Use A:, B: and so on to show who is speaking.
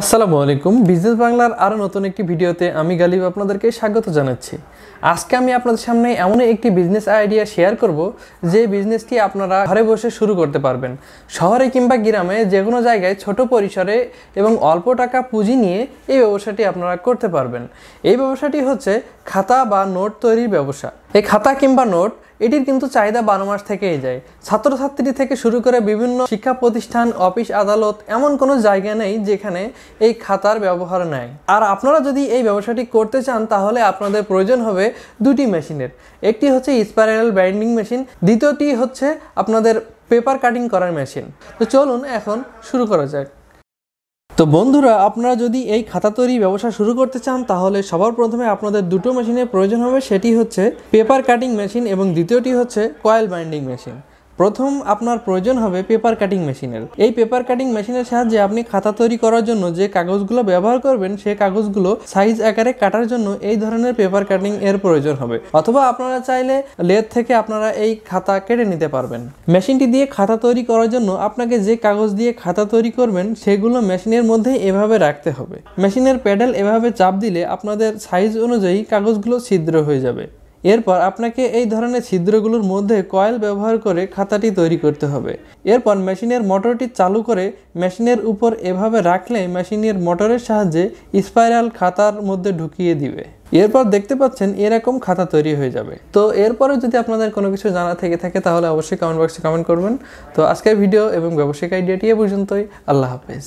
A: আসসালামু আলাইকুম বিজনেস বাংলার আরও নতুন একটি ভিডিওতে আমি গালিব আপনাদেরকে স্বাগত জানাচ্ছি আজকে আমি আপনাদের সামনে এমন একটি বিজনেস আইডিয়া শেয়ার করব যে বিজনেসটি আপনারা ঘরে বসে শুরু করতে পারবেন শহরে কিংবা গ্রামে যে কোনো জায়গায় ছোট পরিসরে এবং অল্প টাকা পুঁজি নিয়ে এই ব্যবসাটি আপনারা করতে পারবেন এই ব্যবসাটি হচ্ছে খাতা বা নোট তৈরির ব্যবসা এই খাতা কিংবা নোট এটির কিন্তু চাহিদা বারো মাস থেকেই যায় ছাত্রছাত্রী থেকে শুরু করে বিভিন্ন শিক্ষা প্রতিষ্ঠান অফিস আদালত এমন কোনো জায়গা নেই যেখানে এই খাতার ব্যবহার নেয় আর আপনারা যদি এই ব্যবসাটি করতে চান তাহলে আপনাদের প্রয়োজন হবে দুটি মেশিনের একটি হচ্ছে স্পাইরাল বাইন্ডিং মেশিন দ্বিতীয়টি হচ্ছে আপনাদের পেপার কাটিং করার মেশিন তো চলুন এখন শুরু করা যাক তো বন্ধুরা আপনারা যদি এই খাতা তৈরি ব্যবসা শুরু করতে চান তাহলে সবার প্রথমে আপনাদের দুটো মেশিনের প্রয়োজন হবে সেটি হচ্ছে পেপার কাটিং মেশিন এবং দ্বিতীয়টি হচ্ছে কয়েল বাইন্ডিং মেশিন প্রথম আপনার প্রয়োজন হবে পেপার কাটিং মেশিনের এই পেপার কাটিং মেশিনের সাহায্যে আপনি খাতা তৈরি করার জন্য যে কাগজগুলো ব্যবহার করবেন সেই কাগজগুলো সাইজ আকারে কাটার জন্য এই ধরনের পেপার কাটিং এর প্রয়োজন হবে অথবা আপনারা চাইলে লেদ থেকে আপনারা এই খাতা কেটে নিতে পারবেন মেশিনটি দিয়ে খাতা তৈরি করার জন্য আপনাকে যে কাগজ দিয়ে খাতা তৈরি করবেন সেগুলো মেশিনের মধ্যে এভাবে রাখতে হবে মেশিনের প্যাডেল এভাবে চাপ দিলে আপনাদের সাইজ অনুযায়ী কাগজগুলো ছিদ্র হয়ে যাবে এরপর আপনাকে এই ধরনের ছিদ্রগুলোর মধ্যে কয়েল ব্যবহার করে খাতাটি তৈরি করতে হবে এরপর মেশিনের মোটরটি চালু করে মেশিনের উপর এভাবে রাখলে মেশিনের মোটরের সাহায্যে স্পাইরাল খাতার মধ্যে ঢুকিয়ে দিবে এরপর দেখতে পাচ্ছেন এরকম খাতা তৈরি হয়ে যাবে তো এরপরে যদি আপনাদের কোনো কিছু জানা থেকে থাকে তাহলে অবশ্যই কমেন্ট বক্সে কমেন্ট করবেন তো আজকের ভিডিও এবং ব্যবসায়িক আইডিয়াটি এ পর্যন্তই আল্লাহ হাফেজ